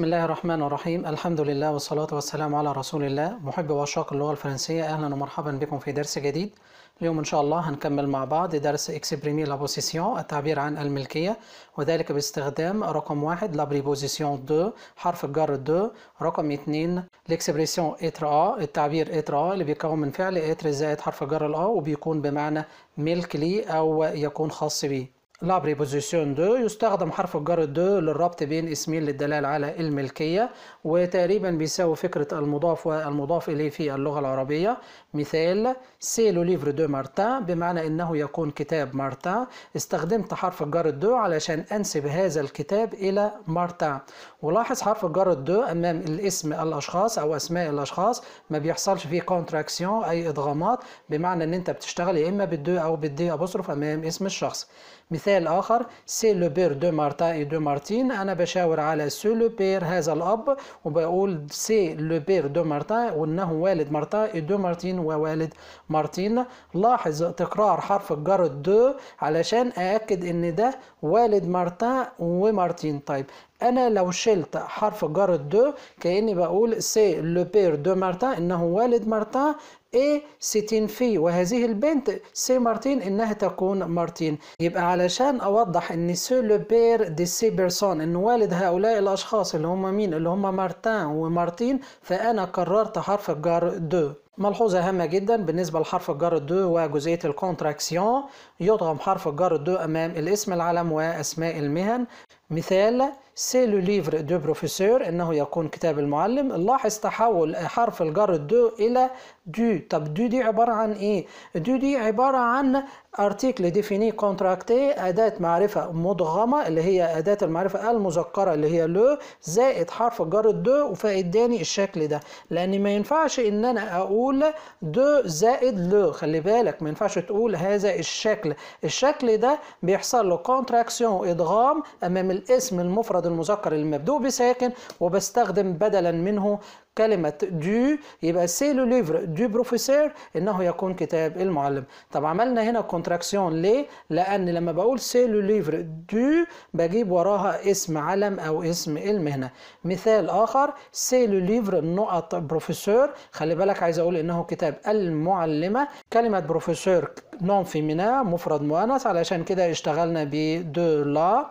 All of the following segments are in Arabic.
بسم الله الرحمن الرحيم الحمد لله والصلاة والسلام على رسول الله محب وعشاق اللغة الفرنسية أهلا ومرحبا بكم في درس جديد اليوم إن شاء الله هنكمل مع بعض درس إكسبريمي لابوسيسيون التعبير عن الملكية وذلك باستخدام رقم واحد لابريبوزيسيون دو حرف الجر دو رقم اثنين لإكسبريسيون إتر آ التعبير إتر آ اللي بيكون من فعل إتر زائد حرف الجر الآ وبيكون بمعنى ملك لي أو يكون خاص بيه لا بريبوزيسيون دو يستخدم حرف الجر دو للربط بين اسمين للدلالة على الملكية وتقريبا بيساوي فكرة المضاف والمضاف إليه في اللغة العربية مثال سي لو ليفر دو مارتان بمعنى إنه يكون كتاب مارتان استخدمت حرف الجر دو علشان أنسب هذا الكتاب إلى مارتان ولاحظ حرف الجر دو أمام الاسم الأشخاص أو أسماء الأشخاص ما بيحصلش فيه كونتراكسيون أي إدغامات بمعنى إن أنت بتشتغل يا إما بالدو أو بالدي أبصرف أمام اسم الشخص مثال مثال آخر سي لو بير دو مارتا اي دو مارتين أنا بشاور على سي لو بير هذا الأب وبقول سي لو بير دو مارتا وأنه والد مارتا اي دو مارتين ووالد مارتين لاحظ تكرار حرف الجر دو علشان أأكد إن ده والد مارتا ومارتين طيب انا لو شلت حرف جر دو كاني بقول سي لو بير دو مارتان انه والد مارتان ايه ستين في وهذه البنت سي مارتين انها تكون مارتين يبقى علشان اوضح ان سي لو بير دي سي بيرسون ان والد هؤلاء الاشخاص اللي هم مين اللي هم مارتان ومارتين فانا قررت حرف الجر دو ملحوظة هامة جدا بالنسبة لحرف الجر دو وجزئية الكونتراكسيون يضغم حرف الجر دو أمام الاسم العلم وأسماء المهن مثال سي لو ليفر دو بروفيسور انه يكون كتاب المعلم لاحظ تحول حرف الجر دو الى دو طب دو دي عباره عن ايه دو دي عباره عن ارتيكل ديفيني كونتراكتي اداه معرفه مدغمه اللي هي اداه المعرفه المذكره اللي هي لو زائد حرف الجر دو فاداني الشكل ده لان ما ينفعش ان انا اقول دو زائد لو خلي بالك ما ينفعش تقول هذا الشكل الشكل ده بيحصل له كونتراكسيون ادغام امام الاسم المفرد المذكر المبدوء بساكن وبستخدم بدلا منه كلمة دو يبقى سي لو ليفر دو بروفيسور انه يكون كتاب المعلم طب عملنا هنا كونتراكسيون ليه؟ لان لما بقول سي لو ليفر دو بجيب وراها اسم علم او اسم المهنة مثال اخر سي لو ليفر نقط بروفيسور خلي بالك عايز اقول انه كتاب المعلمة كلمة بروفيسور نون فيمينا مفرد مؤنث علشان كده اشتغلنا بدو لا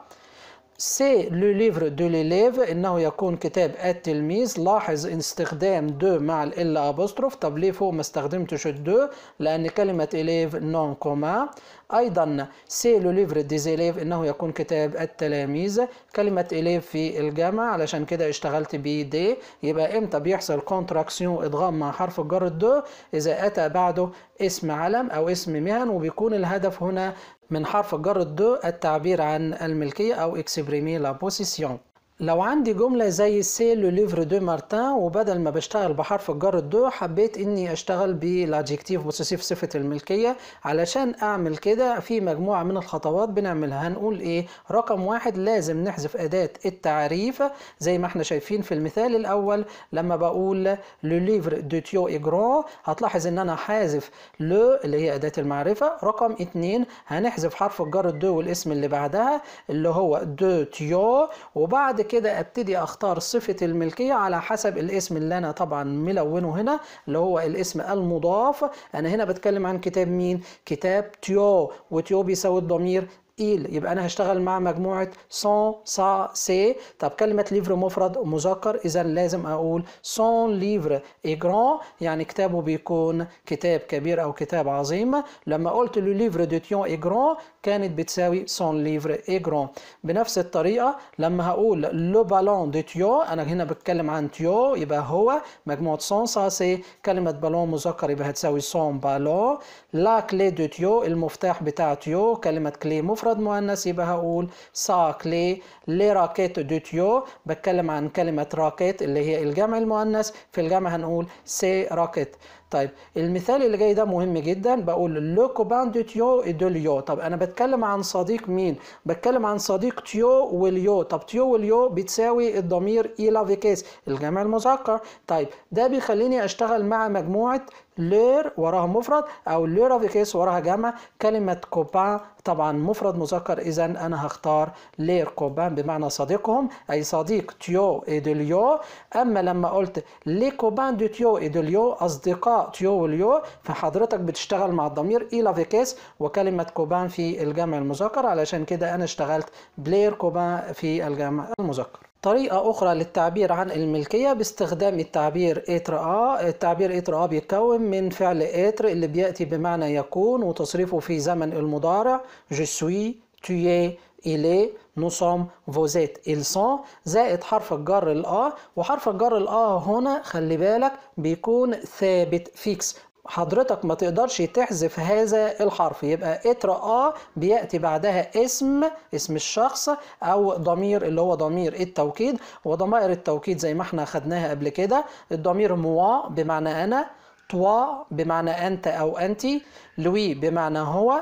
سي لو ليفر دو ليليف انه يكون كتاب التلميذ لاحظ استخدام دو مع ال ابوستروف طب ليه فوق ما استخدمتش الدو لان كلمه اليف نون كوما أيضا سي لو ليفر ديزيليف إنه يكون كتاب التلاميذ كلمة إليف في الجمع علشان كده اشتغلت بي دي يبقى إمتى بيحصل كونتراكسيون إضغام مع حرف الجر الدو إذا أتى بعده اسم علم أو اسم مهن وبيكون الهدف هنا من حرف الجر الدو التعبير عن الملكية أو إكسبريمي لا بوسيسيون لو عندي جملة زي سي لو ليفر دو مارتان وبدل ما بشتغل بحرف الجر الدو حبيت اني اشتغل بالادجكتيف بوسيسيف صفة الملكية علشان اعمل كده في مجموعة من الخطوات بنعملها هنقول ايه رقم واحد لازم نحذف اداة التعريف زي ما احنا شايفين في المثال الاول لما بقول لو ليفر دو تيو اجرو هتلاحظ ان انا حاذف لو اللي هي اداة المعرفة رقم اتنين هنحذف حرف الجر الدو والاسم اللي بعدها اللي هو دو تيو وبعد كده ابتدي اختار صفه الملكيه على حسب الاسم اللي انا طبعا ملونه هنا اللي هو الاسم المضاف انا هنا بتكلم عن كتاب مين كتاب تيو وتيو بيساوي الضمير إيل يبقى انا هشتغل مع مجموعه سون سا سي طب كلمه ليفر مفرد مذكر اذا لازم اقول سون ليفر اي جران يعني كتابه بيكون كتاب كبير او كتاب عظيم لما قلت لو ليفر دو تيون اي جران كانت بتساوي سون ليفر اي جران بنفس الطريقه لما هقول لو بالون دو تيون انا هنا بتكلم عن تيو يبقى هو مجموعه سون سا سي كلمه بالون مذكر يبقى هتساوي سون بالون لا كلي دو تيو المفتاح بتاع تيو كلمه كلي مفرد مفرد مؤنث يبقى هقول ساكلي لي راكيت دو تيو بتكلم عن كلمة راكيت اللي هي الجمع المؤنث في الجمع هنقول سي راكيت طيب المثال اللي جاي ده مهم جدا بقول لو كوبان دو تيو دو ليو طب انا بتكلم عن صديق مين بتكلم عن صديق تيو واليو طب تيو واليو بتساوي الضمير ايلا e فيكيس الجمع المذكر طيب ده بيخليني اشتغل مع مجموعه لير وراها مفرد او ليرا فيكيس وراها جمع كلمه كوبان طبعا مفرد مذكر اذا انا هختار لير كوبان بمعنى صديقهم اي صديق تيو ايدوليو اما لما قلت لي كوبان دو تيو ايدوليو اصدقاء تيو واليو فحضرتك بتشتغل مع الضمير e إلى فيكيس وكلمة كوبان في الجمع المذكر علشان كده أنا اشتغلت بلير كوبان في الجمع المذكر طريقة أخرى للتعبير عن الملكية باستخدام التعبير إتر آ التعبير إتر آ بيتكون من فعل إتر اللي بيأتي بمعنى يكون وتصريفه في زمن المضارع جسوي تيي إلي نصم فوزيت إلسان زائد حرف الجر الآ وحرف الجر الآ هنا خلي بالك بيكون ثابت فيكس حضرتك ما تقدرش تحذف هذا الحرف يبقى اتر اه بياتي بعدها اسم اسم الشخص او ضمير اللي هو ضمير التوكيد وضمائر التوكيد زي ما احنا خدناها قبل كده الضمير موا بمعنى انا توا بمعنى انت او انتي لوي بمعنى هو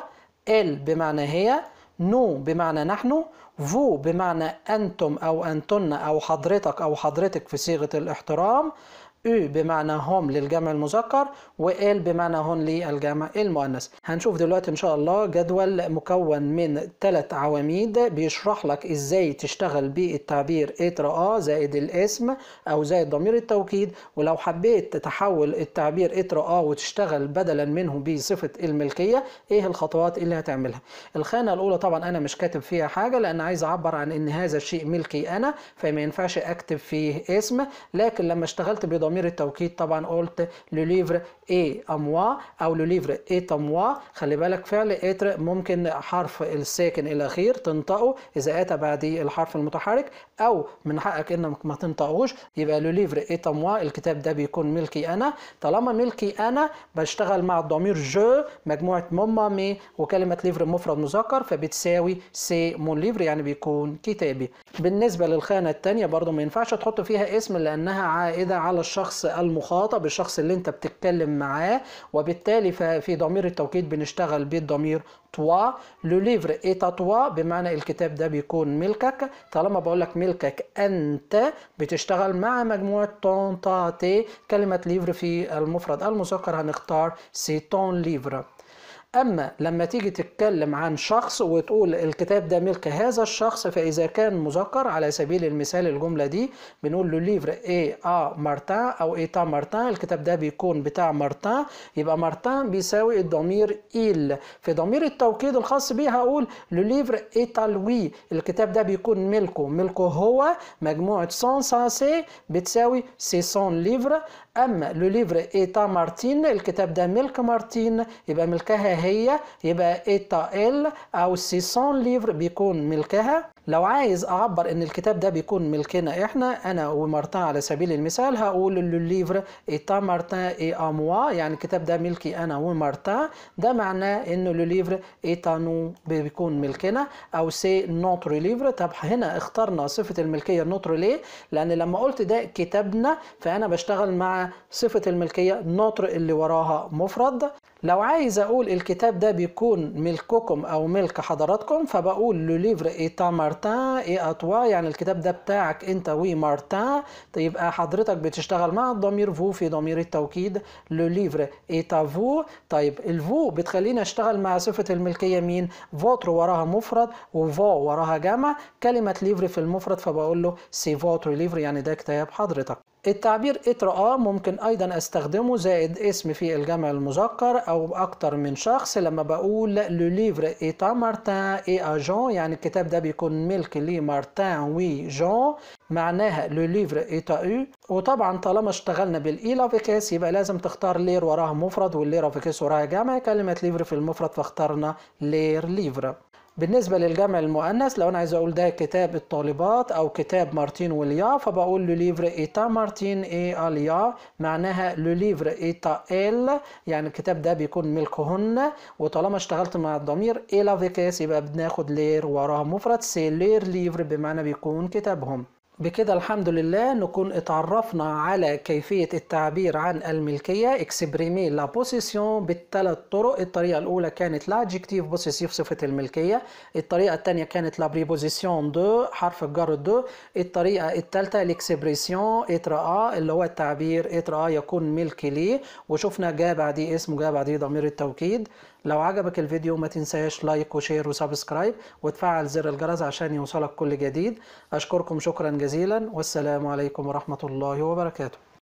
ال بمعنى هي نو بمعنى نحن فو بمعنى أنتم أو أنتن أو حضرتك أو حضرتك في صيغة الاحترام او بمعنى هم للجمع المذكر وال بمعنى هون للجمع المؤنث هنشوف دلوقتي ان شاء الله جدول مكون من ثلاث عواميد بيشرح لك ازاي تشتغل بالتعبير اترا زائد الاسم او زائد ضمير التوكيد ولو حبيت تحول التعبير اترا وتشتغل بدلا منه بصفه الملكيه ايه الخطوات اللي هتعملها الخانه الاولى طبعا انا مش كاتب فيها حاجه لان عايز اعبر عن ان هذا الشيء ملكي انا فما ينفعش اكتب فيه اسم لكن لما اشتغلت بضمير ضمير التوكيد طبعا قلت لو ليفر اي اموا او لو ليفر اي تموا خلي بالك فعل اتر ممكن حرف الساكن الاخير تنطقه اذا اتى بعديه الحرف المتحرك او من حقك انك ما تنطقوش يبقى لو ليفر اي تموا الكتاب ده بيكون ملكي انا طالما ملكي انا بشتغل مع الضمير جو مجموعه ماما مي وكلمه ليفر مفرد مذكر فبتساوي سي مون ليفر يعني بيكون كتابي بالنسبه للخانه الثانيه برضو ما ينفعش تحط فيها اسم لانها عائده على الشخص الشخص المخاطب الشخص اللي انت بتتكلم معاه وبالتالي في ضمير التوكيد بنشتغل بالضمير توا لو ليفر اي توا بمعنى الكتاب ده بيكون ملكك طالما بقول لك ملكك انت بتشتغل مع مجموعه تون تاتي تي كلمه ليفر في المفرد المذكر هنختار سي تون ليفر أما لما تيجي تتكلم عن شخص وتقول الكتاب ده ملك هذا الشخص فإذا كان مذكر على سبيل المثال الجملة دي بنقول له ليفر إي آ مارتان أو إيتا مارتان الكتاب ده بيكون بتاع مارتان يبقى مارتان بيساوي الضمير إيل في ضمير التوكيد الخاص بيه هقول لو ليفر إيتا لوي الكتاب ده بيكون ملكه ملكه هو مجموعة سون سانسي بتساوي سي سون ليفر أما لو ليفر إيتا مارتين الكتاب ده ملك مارتين يبقى ملكها هي هي يبقى إيتا إل أو 600 ليفر بيكون ملكها لو عايز اعبر ان الكتاب ده بيكون ملكنا احنا انا ومارتان على سبيل المثال هقول لو ليفر ايتا مارتان اي اموا يعني الكتاب ده ملكي انا ومارتان ده معناه ان لو ليفر ايتا نو بيكون ملكنا او سي نوتر ليفر طب هنا اخترنا صفه الملكيه نوتر ليه لان لما قلت ده كتابنا فانا بشتغل مع صفه الملكيه نوتر اللي وراها مفرد لو عايز اقول الكتاب ده بيكون ملككم او ملك حضراتكم فبقول لو ليفر ايتا مارتان مارتان اي اتوا يعني الكتاب ده بتاعك انت مارتان يبقى آه، حضرتك بتشتغل مع الضمير فو في ضمير التوكيد لو ليفر اي تافو طيب الفو بتخليني اشتغل مع صفه الملكيه مين فوتر وراها مفرد وفو وراها جمع كلمه ليفر في المفرد فبقول له سي فوتر ليفر يعني ده كتاب حضرتك التعبير اتر ممكن ايضا استخدمه زائد اسم في الجمع المذكر او اكتر من شخص لما بقول لو ليفر ايتا مارتان اي ا جون يعني الكتاب ده بيكون ملك لي مارتان وي جون معناها لو ليفر ايتا او وطبعا طالما اشتغلنا بالاي e لافيكاس يبقى لازم تختار لير وراها مفرد واللير لافيكاس وراها جمع كلمه ليفر في المفرد فاخترنا لير ليفر بالنسبة للجمع المؤنث لو أنا عايز أقول ده كتاب الطالبات أو كتاب مارتين وليا فبقول لو ليفر إيتا مارتين إي أليا معناها لو ليفر إيتا إل يعني الكتاب ده بيكون ملكهن وطالما اشتغلت مع الضمير إلا فيكاس يبقى بناخد لير وراها مفرد سي لير ليفر بمعنى بيكون كتابهم بكده الحمد لله نكون اتعرفنا على كيفية التعبير عن الملكية اكسبريمي لا بوسيسيون بالثلاث طرق الطريقة الأولى كانت لاجيكتيف بوسيسيف صفة الملكية الطريقة الثانية كانت لا بريبوزيسيون دو حرف الجر دو الطريقة الثالثة الاكسبريسيون اترا اللي هو التعبير اترا يكون ملك لي وشفنا جاء بعديه اسم جاء بعديه ضمير التوكيد لو عجبك الفيديو ما تنساش لايك وشير وسبسكرايب وتفعل زر الجرس عشان يوصلك كل جديد أشكركم شكرا جزيلا والسلام عليكم ورحمة الله وبركاته